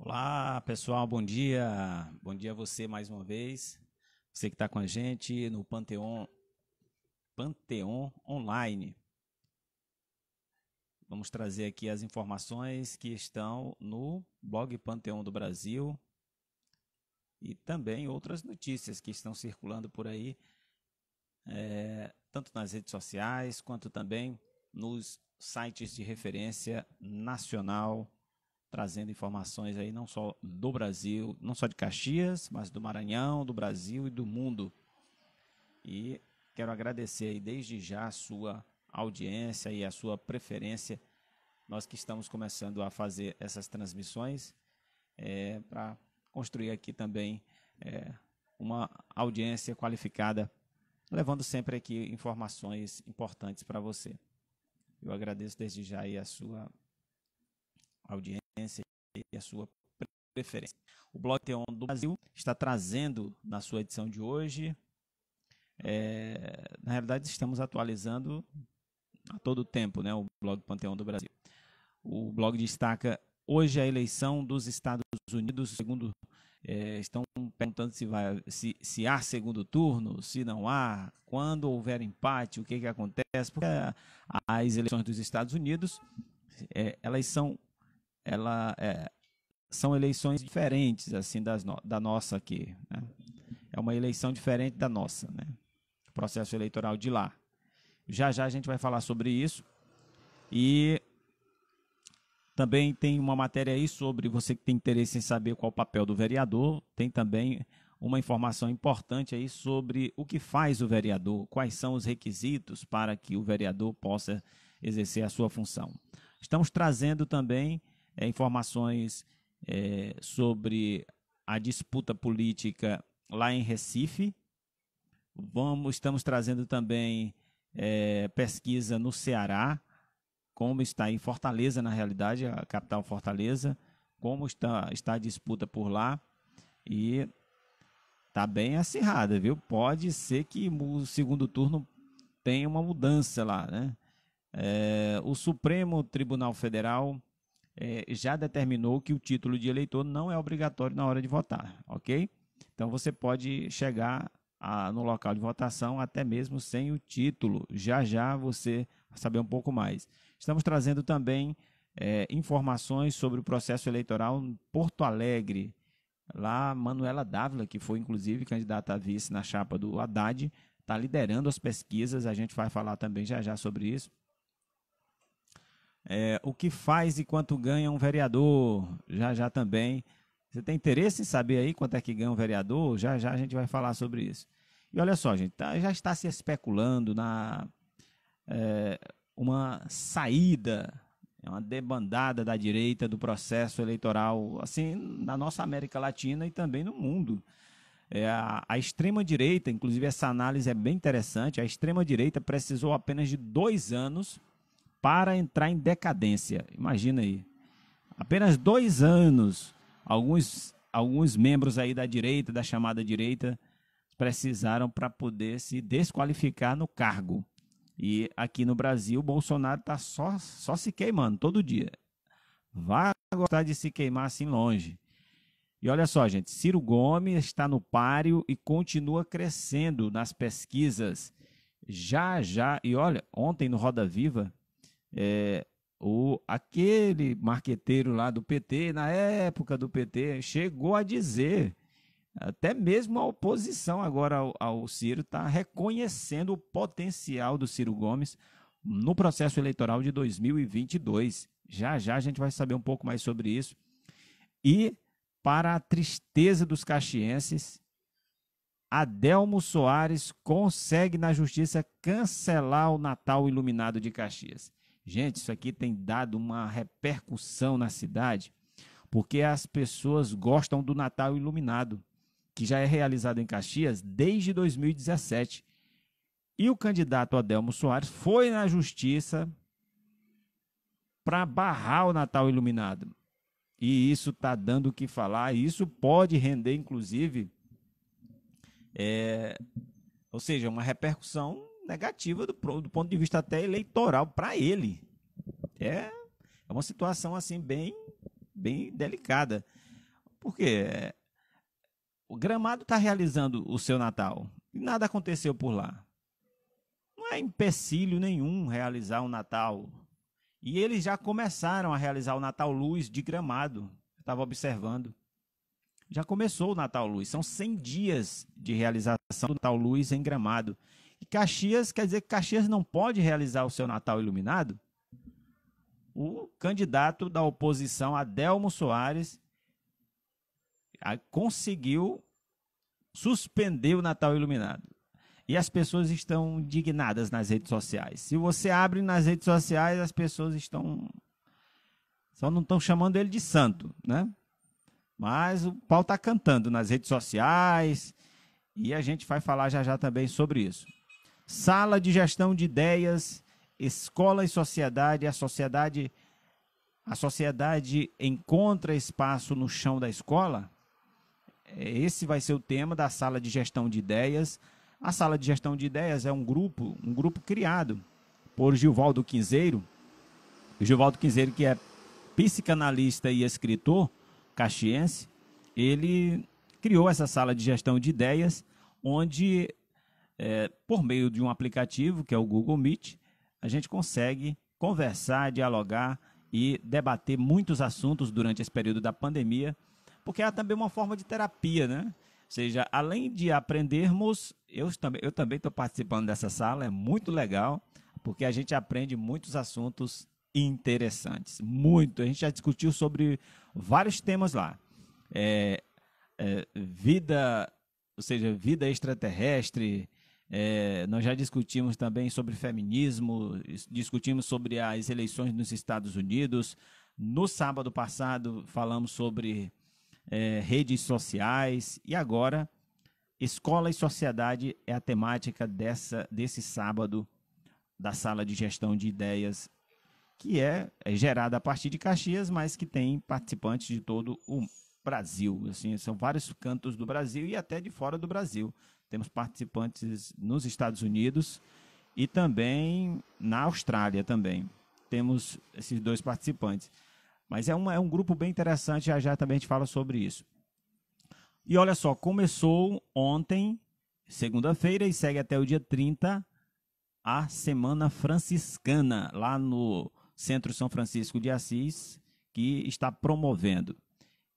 Olá, pessoal, bom dia. Bom dia a você mais uma vez. Você que está com a gente no Panteon, Panteon Online. Vamos trazer aqui as informações que estão no blog Panteon do Brasil e também outras notícias que estão circulando por aí, é, tanto nas redes sociais quanto também nos sites de referência nacional trazendo informações aí não só do Brasil, não só de Caxias, mas do Maranhão, do Brasil e do mundo. E quero agradecer aí desde já a sua audiência e a sua preferência. Nós que estamos começando a fazer essas transmissões é, para construir aqui também é, uma audiência qualificada, levando sempre aqui informações importantes para você. Eu agradeço desde já aí a sua audiência a sua preferência. O blog Teon do Brasil está trazendo na sua edição de hoje. É, na realidade, estamos atualizando a todo tempo né, o blog Panteão do Brasil. O blog destaca hoje é a eleição dos Estados Unidos, segundo é, estão perguntando se, vai, se, se, há segundo turno, se não há, quando houver empate, o que, que acontece, porque as eleições dos Estados Unidos, é, elas são ela é, são eleições diferentes assim das no, da nossa aqui. Né? É uma eleição diferente da nossa, né? O processo eleitoral de lá. Já já a gente vai falar sobre isso e também tem uma matéria aí sobre você que tem interesse em saber qual o papel do vereador. Tem também uma informação importante aí sobre o que faz o vereador, quais são os requisitos para que o vereador possa exercer a sua função. Estamos trazendo também é, informações é, sobre a disputa política lá em Recife. Vamos, estamos trazendo também é, pesquisa no Ceará, como está em Fortaleza, na realidade, a capital Fortaleza, como está, está a disputa por lá. E está bem acirrada, viu? Pode ser que o segundo turno tenha uma mudança lá, né? É, o Supremo Tribunal Federal é, já determinou que o título de eleitor não é obrigatório na hora de votar, ok? Então você pode chegar a, no local de votação até mesmo sem o título. Já já você vai saber um pouco mais. Estamos trazendo também é, informações sobre o processo eleitoral em Porto Alegre. Lá, Manuela Dávila, que foi inclusive candidata a vice na chapa do Haddad, está liderando as pesquisas. A gente vai falar também já já sobre isso. É, o que faz e quanto ganha um vereador? Já já também. Você tem interesse em saber aí quanto é que ganha um vereador? Já já a gente vai falar sobre isso. E olha só, gente, tá, já está se especulando na é, uma saída, é uma debandada da direita do processo eleitoral, assim, na nossa América Latina e também no mundo. É, a, a extrema-direita, inclusive essa análise é bem interessante, a extrema-direita precisou apenas de dois anos para entrar em decadência. Imagina aí. Apenas dois anos, alguns, alguns membros aí da direita, da chamada direita, precisaram para poder se desqualificar no cargo. E aqui no Brasil, o Bolsonaro está só, só se queimando todo dia. Vá gostar de se queimar assim longe. E olha só, gente, Ciro Gomes está no páreo e continua crescendo nas pesquisas. Já, já, e olha, ontem no Roda Viva, é, o, aquele marqueteiro lá do PT, na época do PT, chegou a dizer, até mesmo a oposição agora ao, ao Ciro está reconhecendo o potencial do Ciro Gomes no processo eleitoral de 2022. Já já a gente vai saber um pouco mais sobre isso. E, para a tristeza dos caxienses, Adelmo Soares consegue na justiça cancelar o Natal Iluminado de Caxias. Gente, isso aqui tem dado uma repercussão na cidade, porque as pessoas gostam do Natal Iluminado, que já é realizado em Caxias desde 2017. E o candidato Adelmo Soares foi na justiça para barrar o Natal Iluminado. E isso está dando o que falar, isso pode render, inclusive, é, ou seja, uma repercussão negativa do, do ponto de vista até eleitoral para ele. É, é uma situação assim bem, bem delicada. Porque o Gramado está realizando o seu Natal e nada aconteceu por lá. Não é empecilho nenhum realizar um Natal. E eles já começaram a realizar o Natal Luz de Gramado. Eu estava observando. Já começou o Natal Luz. São 100 dias de realização do Natal Luz em Gramado. E Caxias, quer dizer que Caxias não pode realizar o seu Natal iluminado? O candidato da oposição, Adelmo Soares, conseguiu suspender o Natal iluminado. E as pessoas estão indignadas nas redes sociais. Se você abre nas redes sociais, as pessoas estão. Só não estão chamando ele de santo, né? Mas o pau está cantando nas redes sociais. E a gente vai falar já já também sobre isso. Sala de Gestão de Ideias, Escola e Sociedade, a sociedade a sociedade encontra espaço no chão da escola? Esse vai ser o tema da Sala de Gestão de Ideias. A Sala de Gestão de Ideias é um grupo, um grupo criado por Gilvaldo Quinzeiro. Gilvaldo Quinzeiro, que é psicanalista e escritor caxiense, ele criou essa sala de gestão de ideias, onde é, por meio de um aplicativo que é o Google Meet, a gente consegue conversar, dialogar e debater muitos assuntos durante esse período da pandemia, porque é também uma forma de terapia, né? Ou seja, além de aprendermos, eu também eu também estou participando dessa sala, é muito legal, porque a gente aprende muitos assuntos interessantes, muito. A gente já discutiu sobre vários temas lá, é, é, vida, ou seja, vida extraterrestre, é, nós já discutimos também sobre feminismo, discutimos sobre as eleições nos Estados Unidos. No sábado passado, falamos sobre é, redes sociais. E agora, escola e sociedade é a temática dessa, desse sábado da Sala de Gestão de Ideias, que é, é gerada a partir de Caxias, mas que tem participantes de todo o Brasil. Assim, são vários cantos do Brasil e até de fora do Brasil temos participantes nos Estados Unidos e também na Austrália também. Temos esses dois participantes. Mas é, é um grupo bem interessante, já já também a gente fala sobre isso. E olha só, começou ontem, segunda-feira, e segue até o dia 30, a Semana Franciscana, lá no Centro São Francisco de Assis, que está promovendo.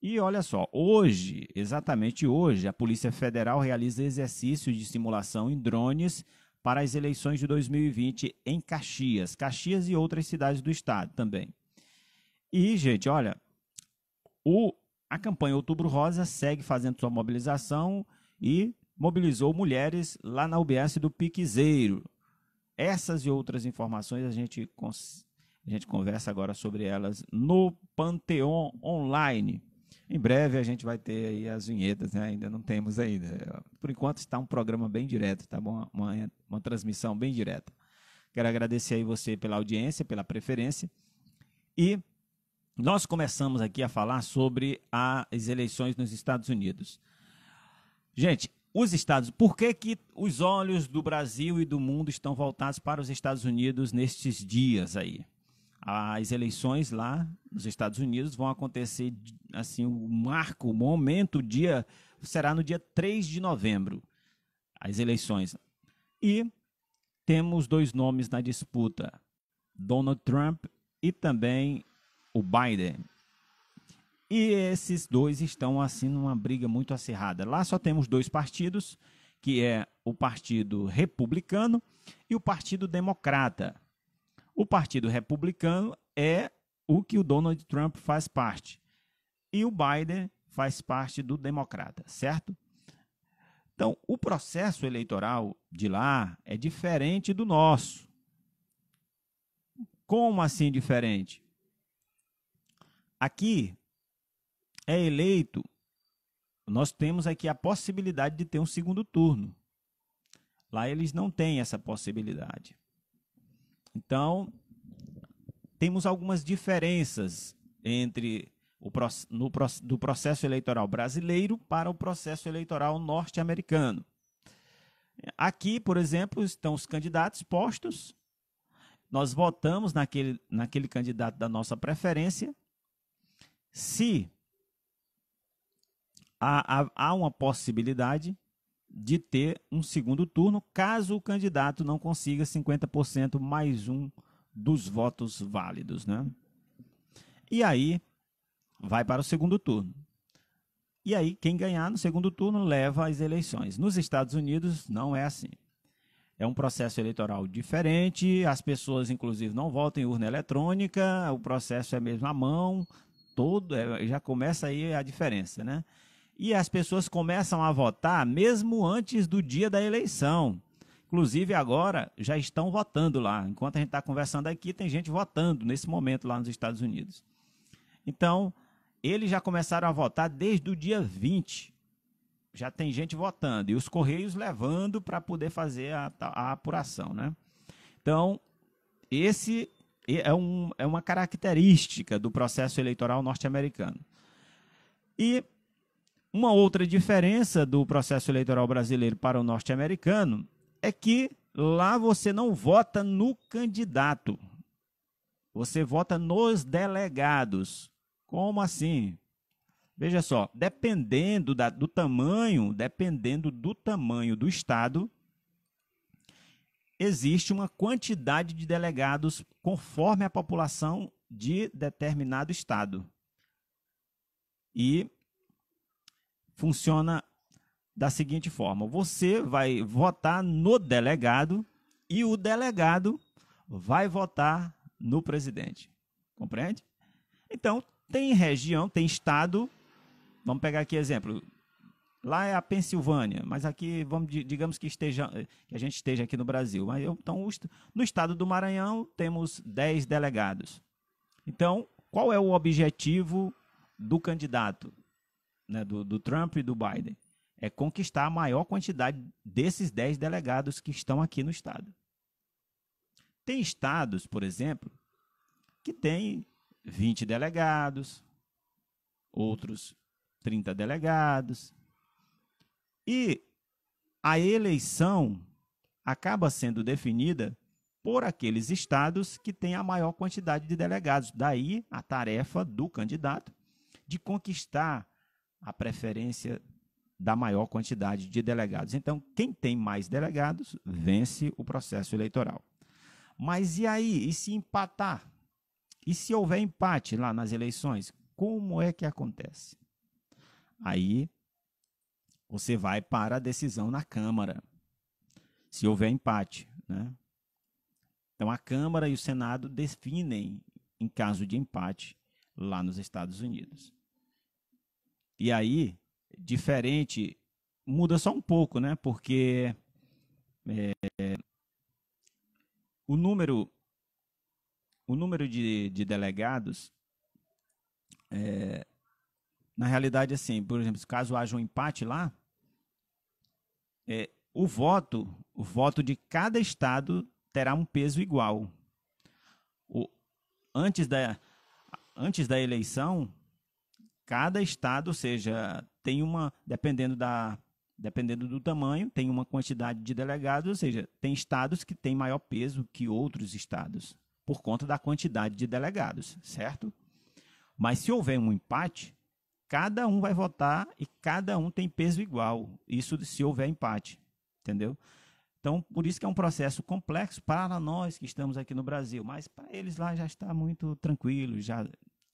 E olha só, hoje, exatamente hoje, a Polícia Federal realiza exercício de simulação em drones para as eleições de 2020 em Caxias, Caxias e outras cidades do estado também. E, gente, olha, o, a campanha Outubro Rosa segue fazendo sua mobilização e mobilizou mulheres lá na UBS do Piquizeiro. Essas e outras informações a gente, a gente conversa agora sobre elas no Panteon Online. Em breve a gente vai ter aí as vinhetas, né? ainda não temos ainda. Por enquanto está um programa bem direto, tá bom? Uma, uma transmissão bem direta. Quero agradecer aí você pela audiência, pela preferência. E nós começamos aqui a falar sobre as eleições nos Estados Unidos. Gente, os Estados, por que, que os olhos do Brasil e do mundo estão voltados para os Estados Unidos nestes dias aí? As eleições lá nos Estados Unidos vão acontecer, assim, o marco, o momento, o dia, será no dia 3 de novembro, as eleições. E temos dois nomes na disputa, Donald Trump e também o Biden. E esses dois estão, assim, numa briga muito acirrada. Lá só temos dois partidos, que é o Partido Republicano e o Partido Democrata. O Partido Republicano é o que o Donald Trump faz parte. E o Biden faz parte do Democrata, certo? Então, o processo eleitoral de lá é diferente do nosso. Como assim diferente? Aqui é eleito, nós temos aqui a possibilidade de ter um segundo turno. Lá eles não têm essa possibilidade. Então, temos algumas diferenças entre o, no, do processo eleitoral brasileiro para o processo eleitoral norte-americano. Aqui, por exemplo, estão os candidatos postos. Nós votamos naquele, naquele candidato da nossa preferência. Se há, há, há uma possibilidade de ter um segundo turno, caso o candidato não consiga 50% mais um dos votos válidos. Né? E aí vai para o segundo turno. E aí, quem ganhar no segundo turno leva às eleições. Nos Estados Unidos, não é assim. É um processo eleitoral diferente, as pessoas, inclusive, não votam em urna eletrônica, o processo é mesmo à mão, todo, é, já começa aí a diferença, né? e as pessoas começam a votar mesmo antes do dia da eleição. Inclusive, agora já estão votando lá. Enquanto a gente está conversando aqui, tem gente votando nesse momento lá nos Estados Unidos. Então, eles já começaram a votar desde o dia 20. Já tem gente votando. E os Correios levando para poder fazer a, a, apuração. Né? Então, esse é, um, é uma característica do processo eleitoral norte-americano. E uma outra diferença do processo eleitoral brasileiro para o norte-americano é que lá você não vota no candidato, você vota nos delegados. Como assim? Veja só, dependendo da, do tamanho, dependendo do tamanho do estado, existe uma quantidade de delegados conforme a população de determinado estado. E funciona da seguinte forma: você vai votar no delegado e o delegado vai votar no presidente. Compreende? Então, tem região, tem estado. Vamos pegar aqui exemplo. Lá é a Pensilvânia, mas aqui vamos digamos que esteja que a gente esteja aqui no Brasil. Mas então no estado do Maranhão temos 10 delegados. Então, qual é o objetivo do candidato? né, do, do Trump e do Biden, é conquistar a maior quantidade desses 10 delegados que estão aqui no estado. Tem estados, por exemplo, que tem 20 delegados, outros 30 delegados. E a eleição acaba sendo definida por aqueles estados que têm a maior quantidade de delegados. Daí a tarefa do candidato de conquistar a preferência da maior quantidade de delegados. Então, quem tem mais delegados vence o processo eleitoral. Mas e aí? E se empatar? E se houver empate lá nas eleições, como é que acontece? Aí você vai para a decisão na Câmara, se houver empate. Né? Então, a Câmara e o Senado definem, em caso de empate, lá nos Estados Unidos. E aí, diferente, muda só um pouco, né? Porque é, o número o número de, de delegados é, na realidade assim por exemplo caso haja um empate lá é, o voto o voto de cada estado terá um peso igual o, antes da antes da eleição Cada estado, ou seja, tem uma, dependendo da dependendo do tamanho, tem uma quantidade de delegados, ou seja, tem estados que têm maior peso que outros estados por conta da quantidade de delegados, certo? Mas se houver um empate, cada um vai votar e cada um tem peso igual. Isso se houver empate, entendeu? Então, por isso que é um processo complexo para nós que estamos aqui no Brasil, mas para eles lá já está muito tranquilo, já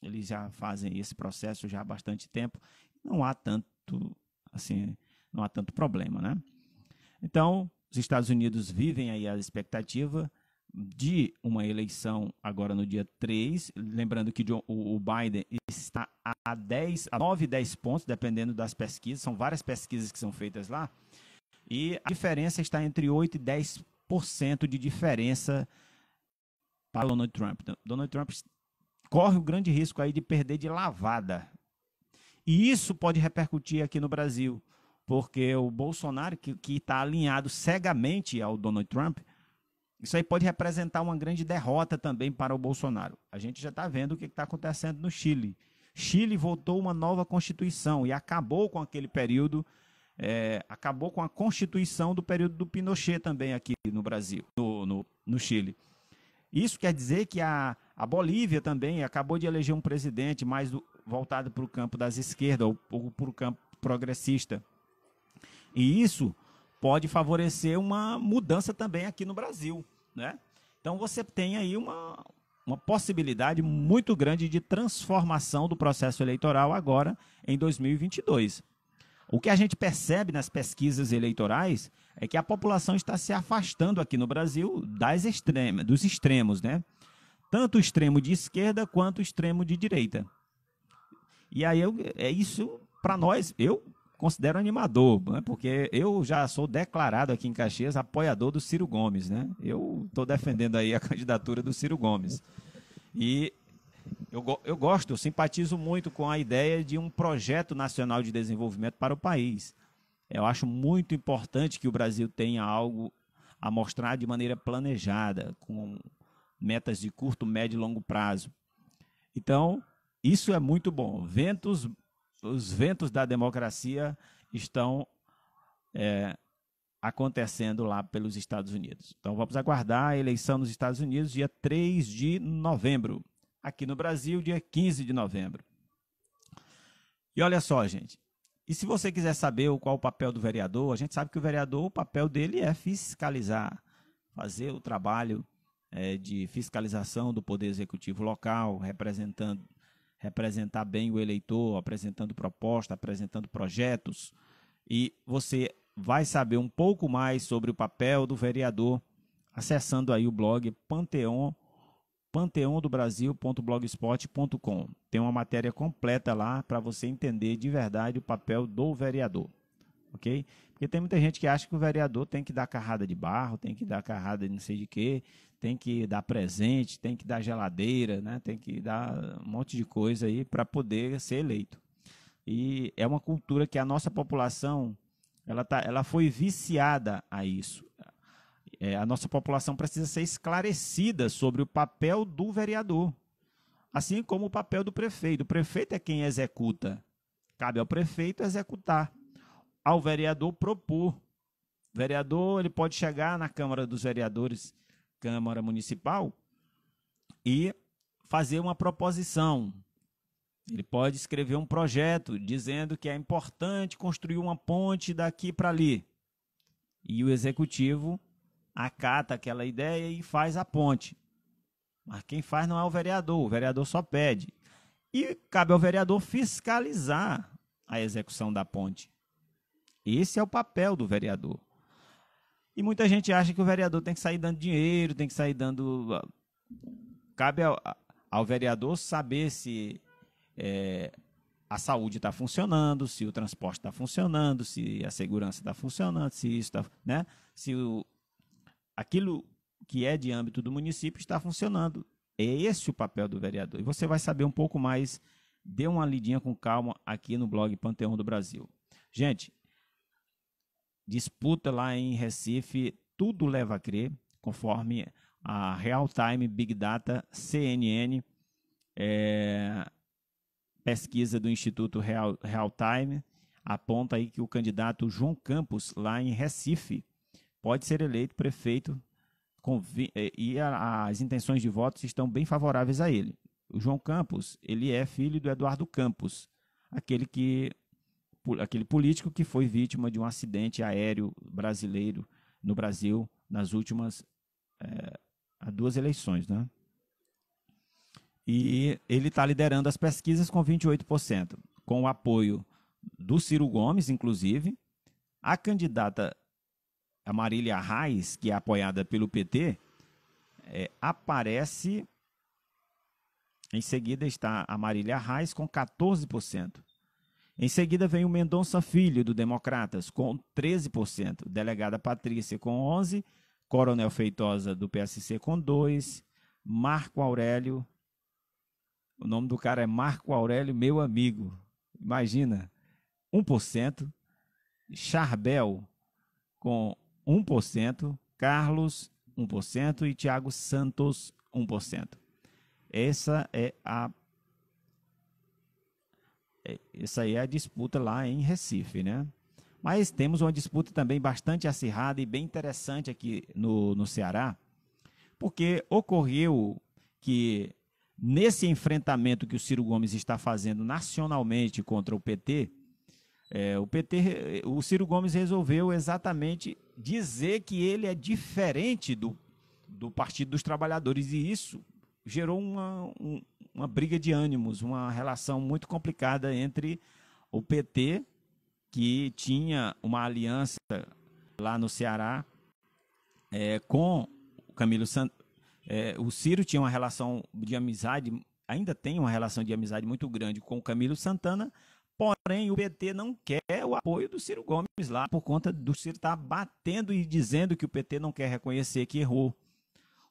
eles já fazem esse processo já há bastante tempo. Não há tanto, assim, não há tanto problema, né? Então, os Estados Unidos vivem aí a expectativa de uma eleição agora no dia 3, lembrando que o Biden está a 10, a 9, 10 pontos, dependendo das pesquisas, são várias pesquisas que são feitas lá, e a diferença está entre 8 e 10% de diferença para Donald Trump. Donald Trump corre o grande risco aí de perder de lavada. E isso pode repercutir aqui no Brasil, porque o Bolsonaro, que está alinhado cegamente ao Donald Trump, isso aí pode representar uma grande derrota também para o Bolsonaro. A gente já está vendo o que está acontecendo no Chile. Chile votou uma nova Constituição e acabou com aquele período, é, acabou com a Constituição do período do Pinochet também aqui no Brasil, no, no, no Chile. Isso quer dizer que a, a Bolívia também acabou de eleger um presidente mais do, voltado para o campo das esquerdas ou, ou para o campo progressista. E isso pode favorecer uma mudança também aqui no Brasil, né? Então você tem aí uma, uma possibilidade muito grande de transformação do processo eleitoral agora em 2022. O que a gente percebe nas pesquisas eleitorais é que a população está se afastando aqui no Brasil das extrema, dos extremos, né? tanto o extremo de esquerda quanto o extremo de direita. E aí eu, é isso para nós, eu considero animador, né? porque eu já sou declarado aqui em Caxias apoiador do Ciro Gomes, né? Eu estou defendendo aí a candidatura do Ciro Gomes. E eu, eu gosto, eu simpatizo muito com a ideia de um projeto nacional de desenvolvimento para o país. Eu acho muito importante que o Brasil tenha algo a mostrar de maneira planejada, com metas de curto, médio e longo prazo. Então, isso é muito bom. Ventos, os ventos da democracia estão é, acontecendo lá pelos Estados Unidos. Então, vamos aguardar a eleição nos Estados Unidos, dia 3 de novembro. Aqui no Brasil, dia 15 de novembro. E olha só, gente. E se você quiser saber qual o papel do vereador, a gente sabe que o vereador, o papel dele é fiscalizar, fazer o trabalho é, de fiscalização do poder executivo local, representando representar bem o eleitor, apresentando proposta, apresentando projetos, e você vai saber um pouco mais sobre o papel do vereador acessando aí o blog Panteon panteondobrasil.blogspot.com. Tem uma matéria completa lá para você entender de verdade o papel do vereador. OK? Porque tem muita gente que acha que o vereador tem que dar carrada de barro, tem que dar carrada de não sei de quê, tem que dar presente, tem que dar geladeira, né? tem que dar um monte de coisa aí para poder ser eleito. E é uma cultura que a nossa população ela, tá, ela foi viciada a isso. É, a nossa população precisa ser esclarecida sobre o papel do vereador, assim como o papel do prefeito. O prefeito é quem executa. Cabe ao prefeito executar, ao vereador propor. O vereador ele pode chegar na Câmara dos Vereadores Câmara Municipal e fazer uma proposição. Ele pode escrever um projeto dizendo que é importante construir uma ponte daqui para ali. E o executivo acata aquela ideia e faz a ponte. Mas quem faz não é o vereador, o vereador só pede. E cabe ao vereador fiscalizar a execução da ponte. Esse é o papel do vereador. E muita gente acha que o vereador tem que sair dando dinheiro, tem que sair dando. Ah, cabe ao, ao vereador saber se é, a saúde está funcionando, se o transporte está funcionando, se a segurança está funcionando, se isso está. Né? Se o, aquilo que é de âmbito do município está funcionando. É esse o papel do vereador. E você vai saber um pouco mais. Dê uma lidinha com calma aqui no blog Panteão do Brasil. Gente, disputa lá em Recife, tudo leva a crer, conforme a Real Time Big Data CNN, é, pesquisa do Instituto Real, Real Time, aponta aí que o candidato João Campos, lá em Recife, pode ser eleito prefeito com, é, e a, as intenções de votos estão bem favoráveis a ele. O João Campos, ele é filho do Eduardo Campos, aquele que aquele político que foi vítima de um acidente aéreo brasileiro no Brasil nas últimas é, duas eleições, né? E ele está liderando as pesquisas com 28%, com o apoio do Ciro Gomes, inclusive. A candidata a Marília Reis, que é apoiada pelo PT, é, eh, aparece. Em seguida está a Marília Reis com 14%. Em seguida vem o Mendonça Filho, do Democratas, com 13%. Delegada Patrícia, com 11%. Coronel Feitosa, do PSC, com 2%. Marco Aurélio. O nome do cara é Marco Aurélio, meu amigo. Imagina, 1%. Charbel, com 1%. Carlos, 1%. E Tiago Santos, 1%. Essa é a isso é, aí é a disputa lá em Recife, né? Mas temos uma disputa também bastante acirrada e bem interessante aqui no, no Ceará, porque ocorreu que nesse enfrentamento que o Ciro Gomes está fazendo nacionalmente contra o PT, é, o PT, o Ciro Gomes resolveu exatamente dizer que ele é diferente do, do Partido dos Trabalhadores e isso gerou uma, um, uma briga de ânimos, uma relação muito complicada entre o PT, que tinha uma aliança lá no Ceará é, com o Camilo San... É, o Ciro tinha uma relação de amizade, ainda tem uma relação de amizade muito grande com o Camilo Santana, porém o PT não quer o apoio do Ciro Gomes lá, por conta do Ciro estar tá batendo e dizendo que o PT não quer reconhecer que errou.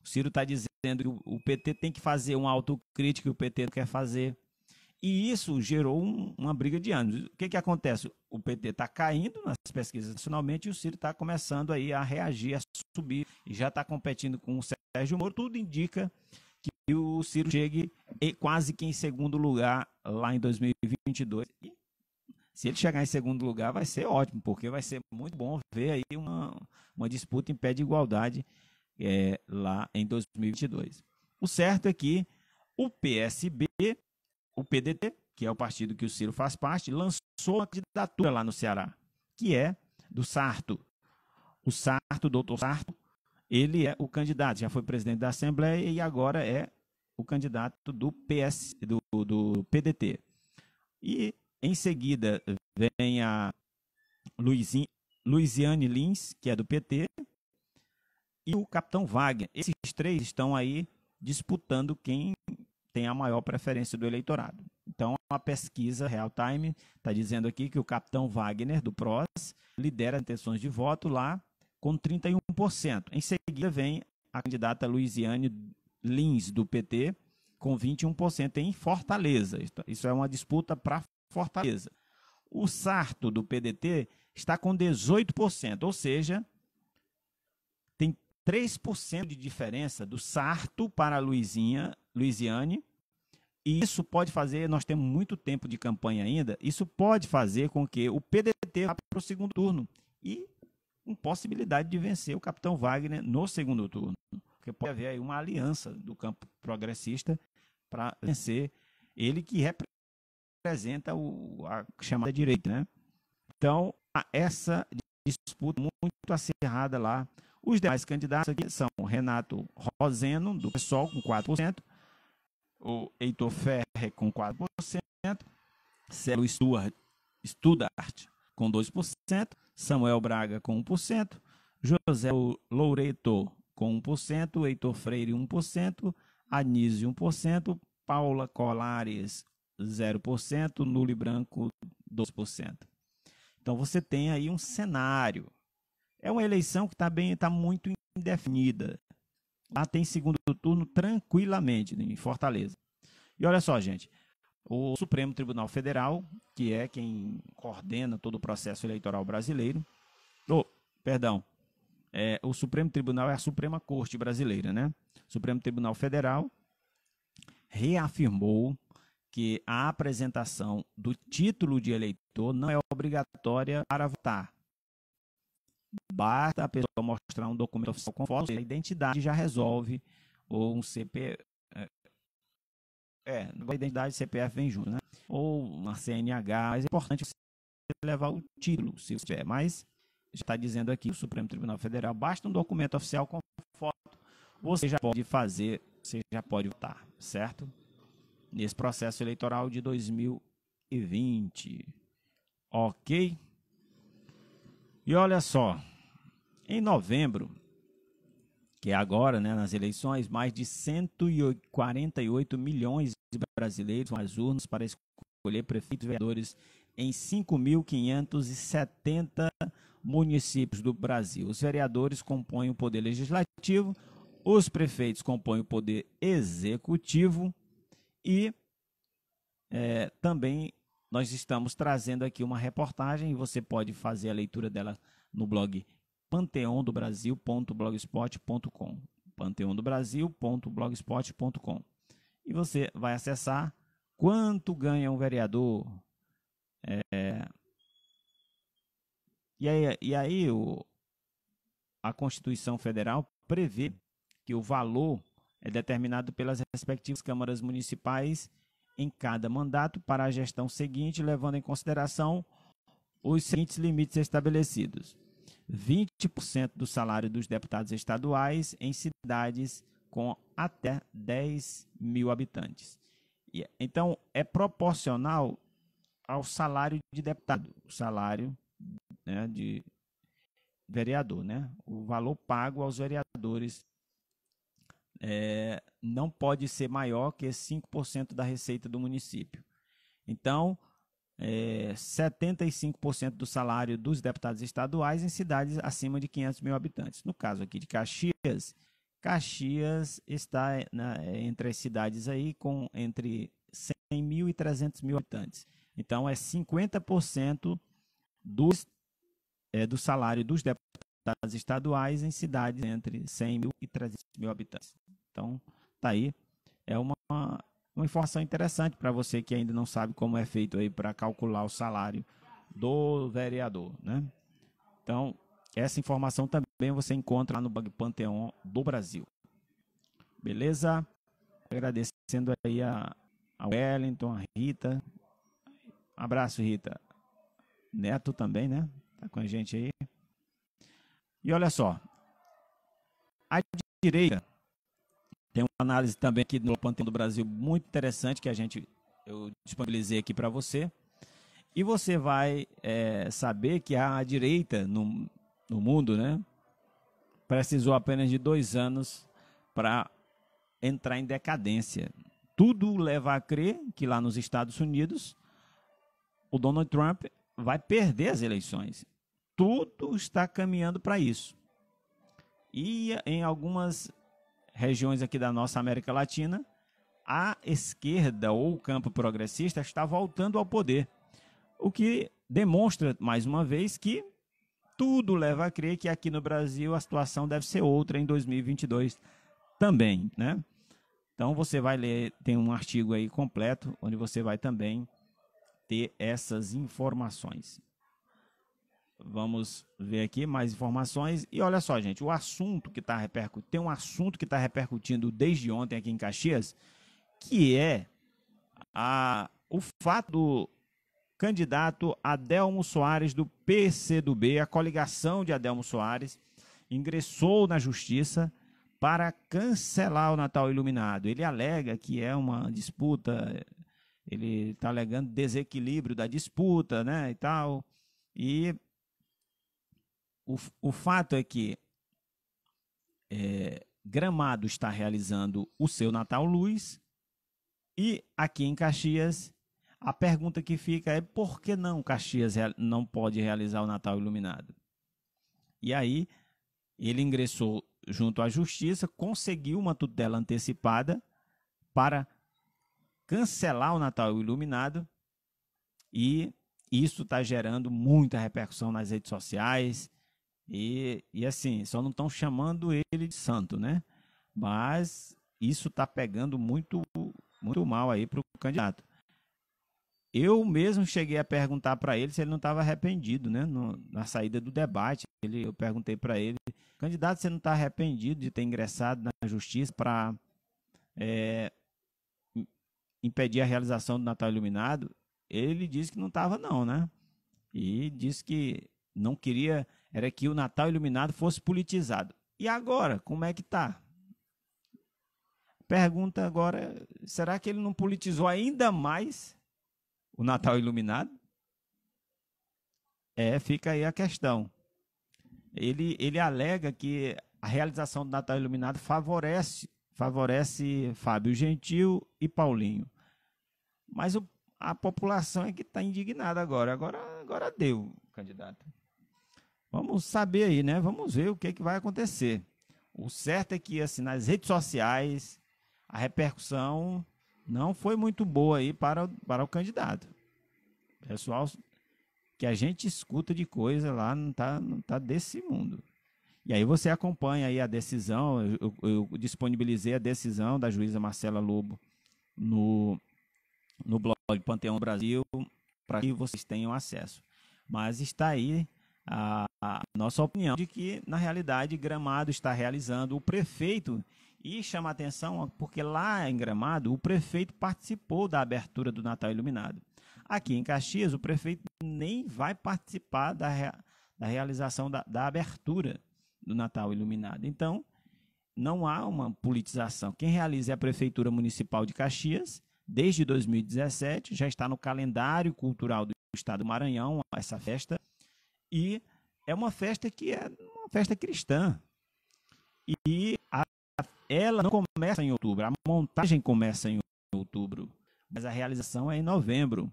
O Ciro está dizendo que o PT tem que fazer uma autocrítica e o PT não quer fazer. E isso gerou um, uma briga de anos. O que, que acontece? O PT está caindo nas pesquisas nacionalmente e o Ciro está começando aí a reagir, a subir, e já está competindo com o Sérgio Moro. Tudo indica que o Ciro chegue quase que em segundo lugar lá em 2022. E se ele chegar em segundo lugar, vai ser ótimo, porque vai ser muito bom ver aí uma, uma disputa em pé de igualdade é, lá em 2022. O certo é que o PSB, o PDT, que é o partido que o Ciro faz parte, lançou uma candidatura lá no Ceará, que é do Sarto. O Sarto, o doutor Sarto, ele é o candidato, já foi presidente da Assembleia e agora é o candidato do, PS, do, do PDT. E em seguida vem a Luiziane Lins, que é do PT, e o Capitão Wagner. Esses três estão aí disputando quem tem a maior preferência do eleitorado. Então, a pesquisa Real Time está dizendo aqui que o capitão Wagner, do PROS, lidera as intenções de voto lá com 31%. Em seguida, vem a candidata Luiziane Lins, do PT, com 21% em Fortaleza. Isso é uma disputa para Fortaleza. O Sarto, do PDT, está com 18%, ou seja, 3% de diferença do Sarto para a Luizinha, Luiziane. E isso pode fazer, nós temos muito tempo de campanha ainda, isso pode fazer com que o PDT vá para o segundo turno. E com possibilidade de vencer o capitão Wagner no segundo turno. Porque pode haver aí uma aliança do campo progressista para vencer ele que representa o, a chamada direita. Né? Então, essa disputa muito acirrada lá os demais candidatos aqui são Renato Roseno, do PSOL, com 4%, o Heitor Ferre, com 4%, Célio Stuart, Studart, com 2%, Samuel Braga, com 1%, José Loureto, com 1%, Heitor Freire, 1%, Anísio, 1%, Paula Colares, 0%, Nulo Branco, 2%. Então você tem aí um cenário é uma eleição que está está muito indefinida. Lá tem segundo turno tranquilamente né, em Fortaleza. E olha só, gente. O Supremo Tribunal Federal, que é quem coordena todo o processo eleitoral brasileiro. Oh, perdão. É, o Supremo Tribunal é a Suprema Corte brasileira, né? O Supremo Tribunal Federal reafirmou que a apresentação do título de eleitor não é obrigatória para votar. Basta a pessoa mostrar um documento oficial com foto, a identidade já resolve, ou um CP. É, é, a identidade e CPF vem junto, né? Ou uma CNH, mas é importante você levar o título, se você tiver. Mas já está dizendo aqui o Supremo Tribunal Federal, basta um documento oficial com foto, você já pode fazer, você já pode votar, certo? Nesse processo eleitoral de 2020. Ok? E olha só, em novembro, que é agora, né, nas eleições, mais de 148 milhões de brasileiros vão às urnas para escolher prefeitos e vereadores em 5.570 municípios do Brasil. Os vereadores compõem o poder legislativo, os prefeitos compõem o poder executivo e é, também nós estamos trazendo aqui uma reportagem e você pode fazer a leitura dela no blog panteondobrasil.blogspot.com panteondobrasil.blogspot.com e você vai acessar quanto ganha um vereador é... e aí, e aí o... a Constituição Federal prevê que o valor é determinado pelas respectivas câmaras municipais em cada mandato para a gestão seguinte, levando em consideração os seguintes limites estabelecidos: 20% do salário dos deputados estaduais em cidades com até 10 mil habitantes. Então, é proporcional ao salário de deputado, o salário né, de vereador, né? o valor pago aos vereadores é, não pode ser maior que 5% da receita do município. Então, é, eh, 75% do salário dos deputados estaduais em cidades acima de 500 mil habitantes. No caso aqui de Caxias, Caxias está na, eh, entre as cidades aí com entre 100 mil e 300 mil habitantes. Então, é 50% dos, é, do salário dos deputados das estaduais em cidades entre 100 mil e 300 mil habitantes. Então, tá aí. É uma, uma informação interessante para você que ainda não sabe como é feito aí para calcular o salário do vereador, né? Então, essa informação também você encontra lá no Bug Panteon do Brasil. Beleza? Agradecendo aí a, a Wellington, a Rita. Abraço, Rita. Neto também, né? Tá com a gente aí. E olha só, a direita tem uma análise também aqui no Panteão do Brasil muito interessante que a gente eu disponibilizei aqui para você. E você vai é, saber que a direita no, no mundo, né, precisou apenas de dois anos para entrar em decadência. Tudo leva a crer que lá nos Estados Unidos o Donald Trump vai perder as eleições tudo está caminhando para isso. E em algumas regiões aqui da nossa América Latina, a esquerda ou o campo progressista está voltando ao poder, o que demonstra mais uma vez que tudo leva a crer que aqui no Brasil a situação deve ser outra em 2022 também, né? Então você vai ler, tem um artigo aí completo onde você vai também ter essas informações. Vamos ver aqui mais informações. E olha só, gente, o assunto que está repercutindo, tem um assunto que está repercutindo desde ontem aqui em Caxias, que é a, o fato do candidato Adelmo Soares do PCdoB, a coligação de Adelmo Soares, ingressou na justiça para cancelar o Natal Iluminado. Ele alega que é uma disputa, ele está alegando desequilíbrio da disputa, né, e tal. E o, o fato é que é, Gramado está realizando o seu Natal Luz e aqui em Caxias a pergunta que fica é por que não Caxias não pode realizar o Natal Iluminado? E aí ele ingressou junto à justiça, conseguiu uma tutela antecipada para cancelar o Natal Iluminado e isso está gerando muita repercussão nas redes sociais, e, e assim, só não estão chamando ele de santo, né? Mas isso está pegando muito, muito mal aí para o candidato. Eu mesmo cheguei a perguntar para ele se ele não estava arrependido, né? No, na saída do debate, ele, eu perguntei para ele: candidato, você não está arrependido de ter ingressado na justiça para é, impedir a realização do Natal Iluminado? Ele disse que não estava, não, né? E disse que não queria era que o Natal Iluminado fosse politizado. E agora, como é que está? Pergunta agora, será que ele não politizou ainda mais o Natal Iluminado? É, fica aí a questão. Ele, ele alega que a realização do Natal Iluminado favorece, favorece Fábio Gentil e Paulinho. Mas o, a população é que está indignada agora. Agora, agora deu, candidato. Vamos saber aí, né? Vamos ver o que, é que vai acontecer. O certo é que assim, nas redes sociais a repercussão não foi muito boa aí para, para o candidato. Pessoal que a gente escuta de coisa lá não tá, não tá desse mundo. E aí você acompanha aí a decisão, eu, eu, eu disponibilizei a decisão da juíza Marcela Lobo no, no blog Panteão Brasil para que vocês tenham acesso. Mas está aí a, a nossa opinião de que, na realidade, Gramado está realizando o prefeito e chama atenção porque lá em Gramado o prefeito participou da abertura do Natal Iluminado. Aqui em Caxias o prefeito nem vai participar da, rea, da realização da, da abertura do Natal Iluminado. Então não há uma politização. Quem realiza é a Prefeitura Municipal de Caxias, desde 2017, já está no calendário cultural do Estado do Maranhão essa festa. E é uma festa que é uma festa cristã. E a, ela não começa em outubro, a montagem começa em outubro, mas a realização é em novembro.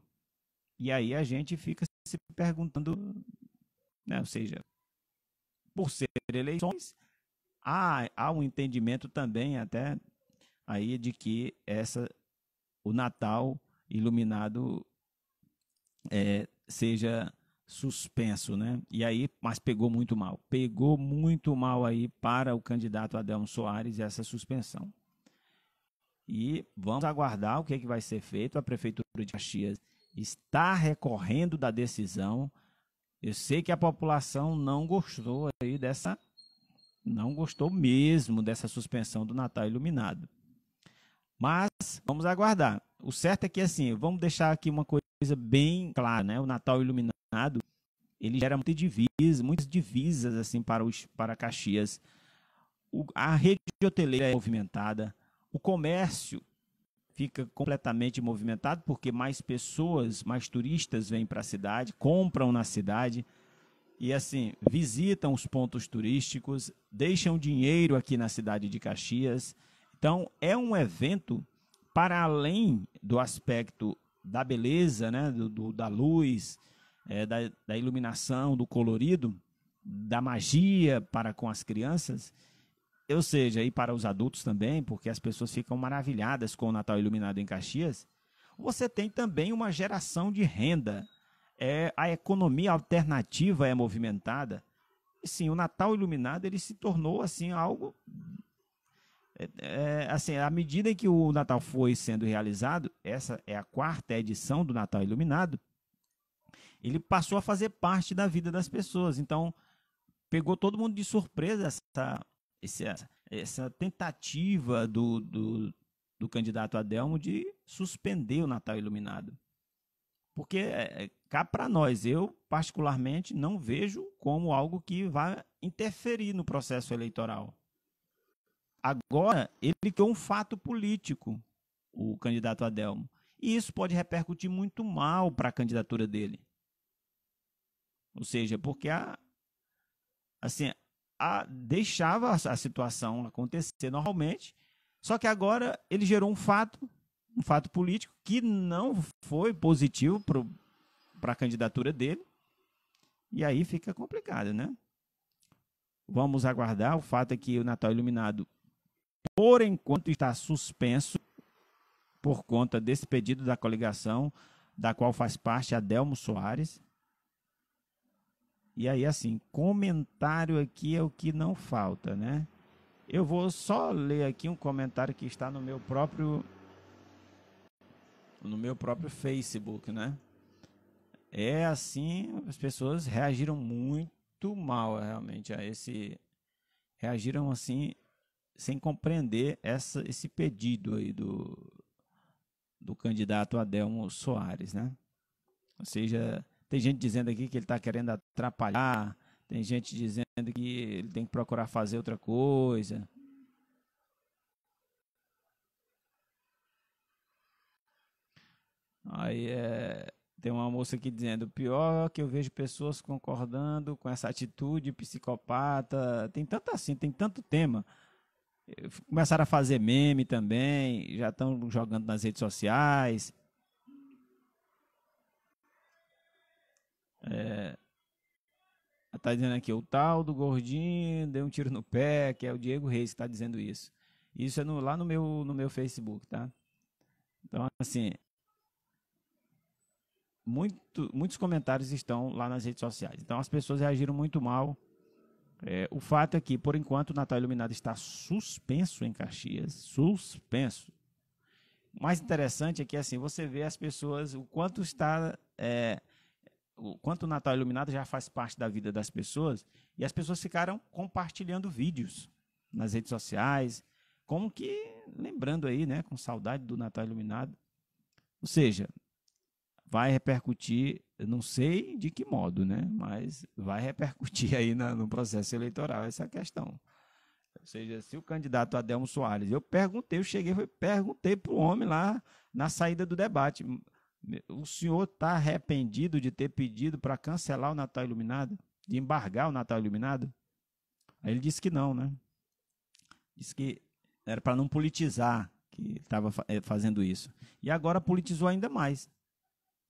E aí a gente fica se perguntando, né? ou seja, por ser eleições, há, há um entendimento também até aí de que essa o Natal iluminado é, seja suspenso, né? E aí, mas pegou muito mal. Pegou muito mal aí para o candidato Adelmo Soares essa suspensão. E vamos aguardar o que, é que vai ser feito. A Prefeitura de Caxias está recorrendo da decisão. Eu sei que a população não gostou aí dessa. Não gostou mesmo dessa suspensão do Natal Iluminado. Mas vamos aguardar. O certo é que, assim, vamos deixar aqui uma coisa bem clara, né? O Natal Iluminado Senado, ele gera muita divisa, muitas divisas assim para os para Caxias. O, a rede de hoteleira é movimentada, o comércio fica completamente movimentado porque mais pessoas, mais turistas vêm para a cidade, compram na cidade e assim visitam os pontos turísticos, deixam dinheiro aqui na cidade de Caxias. Então é um evento para além do aspecto da beleza, né, do, do da luz, é, da, da iluminação, do colorido, da magia para com as crianças, ou seja, e para os adultos também, porque as pessoas ficam maravilhadas com o Natal iluminado em Caxias, você tem também uma geração de renda. É, a economia alternativa é movimentada. E sim, o Natal iluminado ele se tornou assim algo é, é assim, à medida que o Natal foi sendo realizado, essa é a quarta edição do Natal iluminado ele passou a fazer parte da vida das pessoas. Então, pegou todo mundo de surpresa essa, essa, essa tentativa do, do, do candidato Adelmo de suspender o Natal Iluminado. Porque é, é, cá para nós, eu particularmente não vejo como algo que vá interferir no processo eleitoral. Agora, ele criou um fato político, o candidato Adelmo. E isso pode repercutir muito mal para a candidatura dele. Ou seja, porque a, assim, a, deixava a situação acontecer normalmente, só que agora ele gerou um fato, um fato político, que não foi positivo para a candidatura dele. E aí fica complicado, né? Vamos aguardar. O fato é que o Natal Iluminado, por enquanto, está suspenso por conta desse pedido da coligação, da qual faz parte Adelmo Soares. E aí, assim, comentário aqui é o que não falta, né? Eu vou só ler aqui um comentário que está no meu próprio no meu próprio Facebook, né? É assim, as pessoas reagiram muito mal realmente a esse reagiram assim sem compreender essa, esse pedido aí do do candidato Adelmo Soares, né? Ou seja, tem gente dizendo aqui que ele está querendo atrapalhar, tem gente dizendo que ele tem que procurar fazer outra coisa. Aí é, tem uma moça aqui dizendo: o pior é que eu vejo pessoas concordando com essa atitude psicopata. Tem tanto assim, tem tanto tema. Começaram a fazer meme também, já estão jogando nas redes sociais. É, tá dizendo aqui, o tal do gordinho deu um tiro no pé, que é o Diego Reis que tá dizendo isso. Isso é no, lá no meu, no meu Facebook, tá? Então, assim, muito, muitos comentários estão lá nas redes sociais. Então, as pessoas reagiram muito mal. É, o fato é que, por enquanto, o Natal Iluminado está suspenso em Caxias. Suspenso. O mais interessante é que, assim, você vê as pessoas, o quanto está... É, o quanto o Natal Iluminado já faz parte da vida das pessoas, e as pessoas ficaram compartilhando vídeos nas redes sociais, como que lembrando aí, né, com saudade do Natal Iluminado. Ou seja, vai repercutir, não sei de que modo, né, mas vai repercutir aí na, no processo eleitoral essa questão. Ou seja, se o candidato Adelmo Soares, eu perguntei, eu cheguei, perguntei para o homem lá na saída do debate, o senhor está arrependido de ter pedido para cancelar o Natal Iluminado? De embargar o Natal Iluminado? Aí ele disse que não, né? Disse que era para não politizar que estava eh, fazendo isso. E agora politizou ainda mais. Ou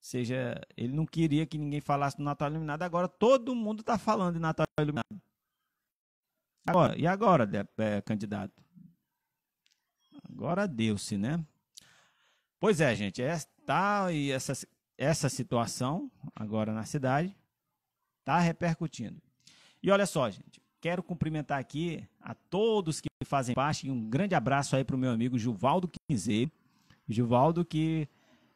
seja, ele não queria que ninguém falasse do Natal Iluminado, agora todo mundo está falando de Natal Iluminado. Agora, e agora, eh, candidato? Agora deu-se, né? Pois é, gente, está é, e essa, essa situação agora na cidade está repercutindo. E olha só, gente, quero cumprimentar aqui a todos que fazem parte e um grande abraço aí para o meu amigo Juvaldo Quinze. Juvaldo que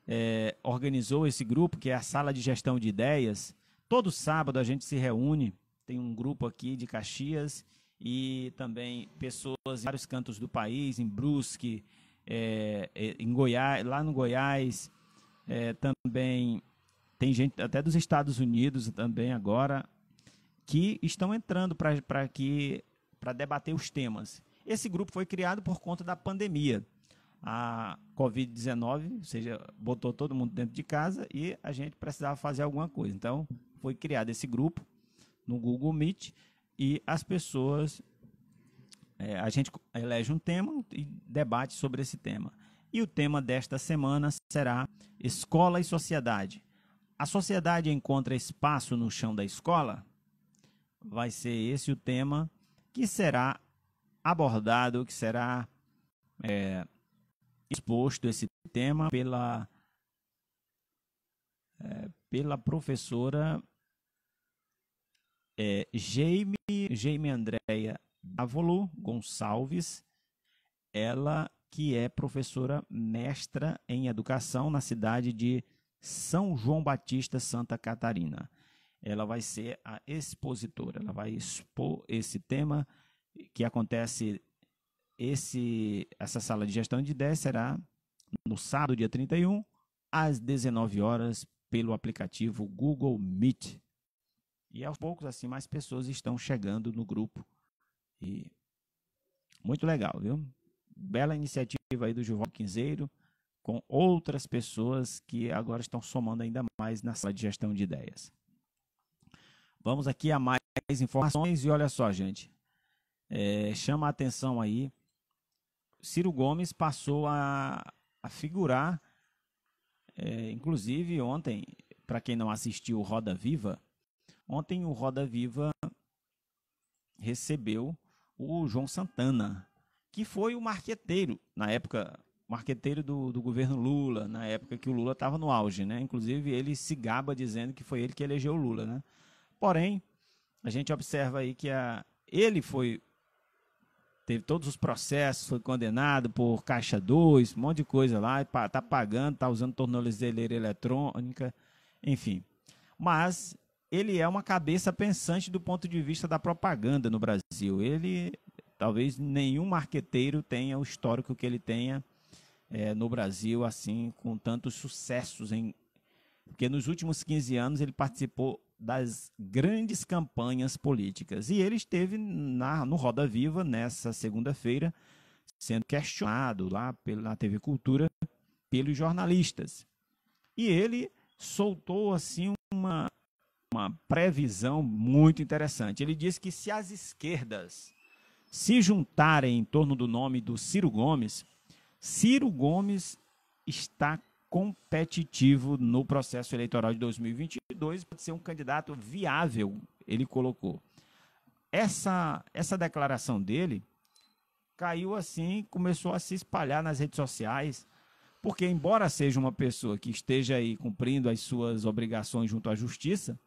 é, organizou esse grupo, que é a Sala de Gestão de Ideias. Todo sábado a gente se reúne, tem um grupo aqui de Caxias e também pessoas em vários cantos do país, em Brusque, é, é, em Goiás, lá no Goiás, é, também tem gente até dos Estados Unidos também agora que estão entrando para que para debater os temas. Esse grupo foi criado por conta da pandemia. A Covid-19, ou seja, botou todo mundo dentro de casa e a gente precisava fazer alguma coisa. Então, foi criado esse grupo no Google Meet e as pessoas é, a gente elege um tema e debate sobre esse tema. E o tema desta semana será Escola e Sociedade. A sociedade encontra espaço no chão da escola? Vai ser esse o tema que será abordado, que será é, exposto esse tema pela, é, pela professora é, Jaime, Jaime Andréia Dávolo Gonçalves, ela que é professora mestra em educação na cidade de São João Batista, Santa Catarina. Ela vai ser a expositora, ela vai expor esse tema que acontece esse essa sala de gestão de ideias será no sábado dia 31 às 19 horas pelo aplicativo Google Meet. E aos poucos assim mais pessoas estão chegando no grupo e muito legal, viu? Bela iniciativa aí do Gilvão Quinzeiro com outras pessoas que agora estão somando ainda mais na sala de gestão de ideias. Vamos aqui a mais informações e olha só, gente. É, chama a atenção aí. Ciro Gomes passou a, a figurar, é, inclusive ontem, para quem não assistiu o Roda Viva, ontem o Roda Viva recebeu o João Santana, que foi o marqueteiro, na época, marqueteiro do, do governo Lula, na época que o Lula estava no auge, né? Inclusive, ele se gaba dizendo que foi ele que elegeu o Lula, né? Porém, a gente observa aí que a, ele foi teve todos os processos, foi condenado por Caixa 2, um monte de coisa lá, tá pagando, tá usando tornozeleira eletrônica, enfim. Mas ele é uma cabeça pensante do ponto de vista da propaganda no Brasil. Ele, talvez nenhum marqueteiro tenha o histórico que ele tenha é, no Brasil, assim, com tantos sucessos. Em... Porque nos últimos 15 anos ele participou das grandes campanhas políticas. E ele esteve na, no Roda Viva nessa segunda-feira, sendo questionado lá pela TV Cultura pelos jornalistas. E ele soltou assim uma previsão muito interessante. Ele diz que se as esquerdas se juntarem em torno do nome do Ciro Gomes, Ciro Gomes está competitivo no processo eleitoral de 2022, pode ser um candidato viável, ele colocou. Essa, essa declaração dele caiu assim, começou a se espalhar nas redes sociais, porque embora seja uma pessoa que esteja aí cumprindo as suas obrigações junto à justiça,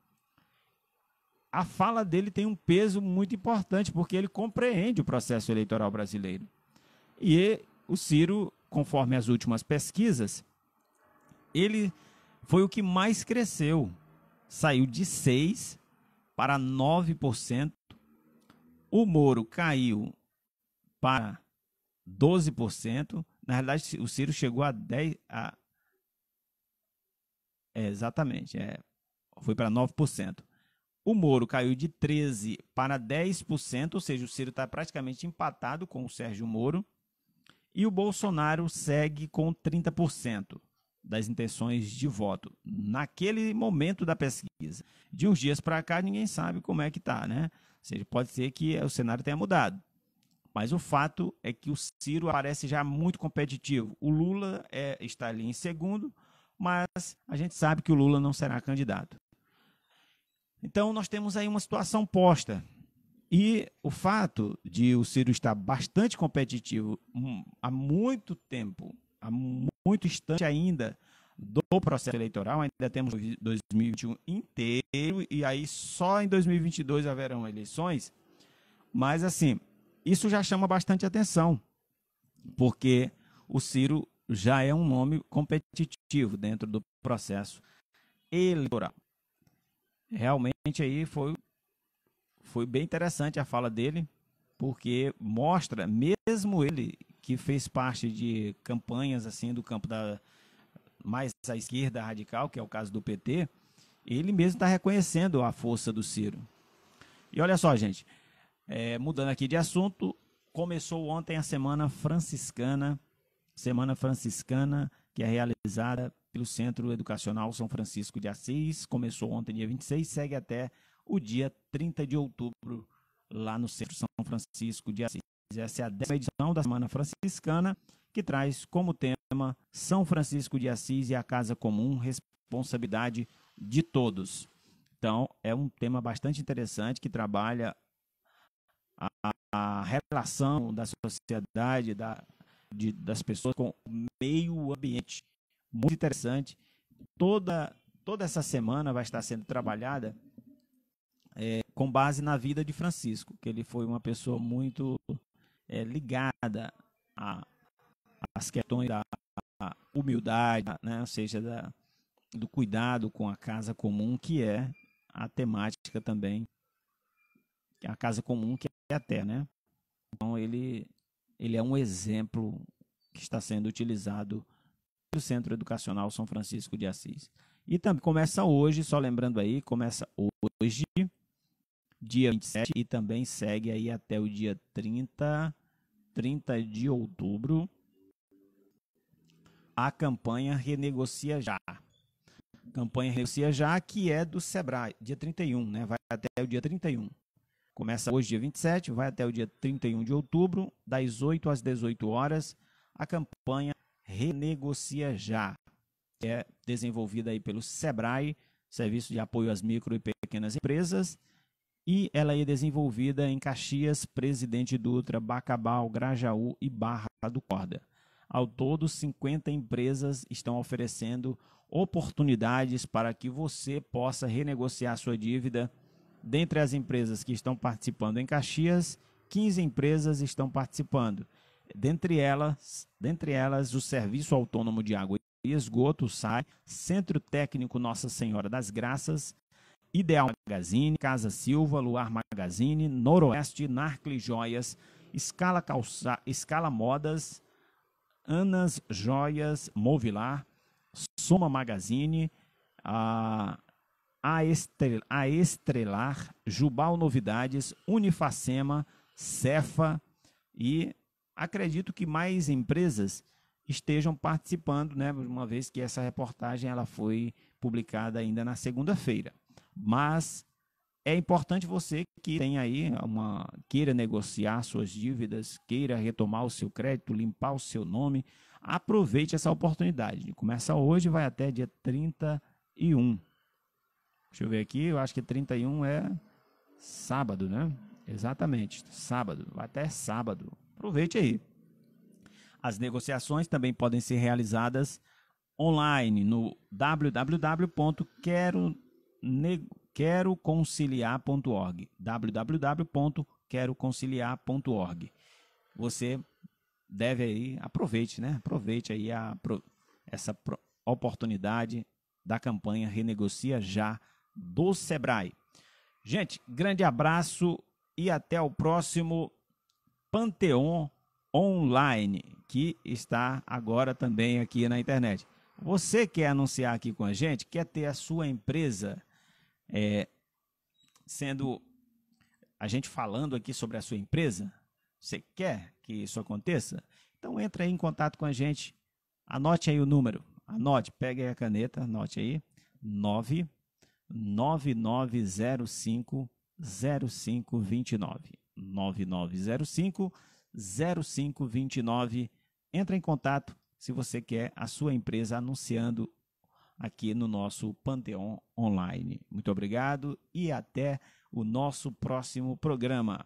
a fala dele tem um peso muito importante, porque ele compreende o processo eleitoral brasileiro. E o Ciro, conforme as últimas pesquisas, ele foi o que mais cresceu. Saiu de 6 para 9%. O Moro caiu para 12%. Na realidade, o Ciro chegou a 10 a é, exatamente, é, foi para 9%. O Moro caiu de 13% para 10%, ou seja, o Ciro está praticamente empatado com o Sérgio Moro. E o Bolsonaro segue com 30% das intenções de voto naquele momento da pesquisa. De uns dias para cá, ninguém sabe como é que está, né? Ou seja, pode ser que o cenário tenha mudado. Mas o fato é que o Ciro aparece já muito competitivo. O Lula é, está ali em segundo, mas a gente sabe que o Lula não será candidato. Então, nós temos aí uma situação posta. E o fato de o Ciro estar bastante competitivo hum, há muito tempo, há muito instante ainda do processo eleitoral, ainda temos 2021 inteiro e aí só em 2022 haverão eleições. Mas assim, isso já chama bastante atenção, porque o Ciro já é um nome competitivo dentro do processo eleitoral realmente aí foi, foi bem interessante a fala dele, porque mostra, mesmo ele que fez parte de campanhas assim do campo da mais à esquerda radical, que é o caso do PT, ele mesmo está reconhecendo a força do Ciro. E olha só, gente, é, mudando aqui de assunto, começou ontem a Semana Franciscana, Semana Franciscana, que é realizada pelo Centro Educacional São Francisco de Assis. Começou ontem, dia 26, segue até o dia 30 de outubro, lá no Centro São Francisco de Assis. Essa é a décima edição da Semana Franciscana, que traz como tema São Francisco de Assis e a Casa Comum, responsabilidade de todos. Então, é um tema bastante interessante que trabalha a, a relação da sociedade, da, de, das pessoas com o meio ambiente muito interessante. Toda, toda essa semana vai estar sendo trabalhada é, com base na vida de Francisco, que ele foi uma pessoa muito é, ligada às questões da humildade, né? ou seja, da, do cuidado com a casa comum, que é a temática também, a casa comum que é a terra, né? Então ele, ele é um exemplo que está sendo utilizado do Centro Educacional São Francisco de Assis. E também começa hoje, só lembrando aí, começa hoje, dia 27, e também segue aí até o dia 30, 30 de outubro, a campanha Renegocia Já. Campanha Renegocia Já, que é do Sebrae, dia 31, né? Vai até o dia 31. Começa hoje, dia 27, vai até o dia 31 de outubro, das 8 às 18 horas, a campanha Renegocia Já, que é desenvolvida aí pelo SEBRAE, Serviço de Apoio às Micro e Pequenas Empresas, e ela é desenvolvida em Caxias, Presidente Dutra, Bacabal, Grajaú e Barra do Corda. Ao todo, 50 empresas estão oferecendo oportunidades para que você possa renegociar sua dívida. Dentre as empresas que estão participando em Caxias, 15 empresas estão participando. Dentre elas, dentre elas, o Serviço Autônomo de Água e Esgoto, SAI, Centro Técnico Nossa Senhora das Graças, Ideal Magazine, Casa Silva, Luar Magazine, Noroeste, Narcle Joias, Escala, Calça, Escala Modas, Anas Joias, Movilar, Soma Magazine, a, a, Estrel, a Estrelar, Jubal Novidades, Unifacema, Cefa e acredito que mais empresas estejam participando, né, uma vez que essa reportagem ela foi publicada ainda na segunda-feira. Mas é importante você que tem aí uma queira negociar suas dívidas, queira retomar o seu crédito, limpar o seu nome, aproveite essa oportunidade. Começa hoje, vai até dia 31. Deixa eu ver aqui, eu acho que 31 é sábado, né? Exatamente, sábado, vai até sábado. Aproveite aí. As negociações também podem ser realizadas online no www.queroconciliar.org www.queroconciliar.org Você deve aí, aproveite, né? Aproveite aí a, essa oportunidade da campanha Renegocia Já do Sebrae. Gente, grande abraço e até o próximo Panteon Online, que está agora também aqui na internet. Você quer anunciar aqui com a gente, quer ter a sua empresa é, sendo a gente falando aqui sobre a sua empresa? Você quer que isso aconteça? Então entra aí em contato com a gente. Anote aí o número. Anote, pegue aí a caneta, anote aí. 99905 0529. 9905 0529. Entra em contato se você quer a sua empresa anunciando aqui no nosso Panteon Online. Muito obrigado e até o nosso próximo programa.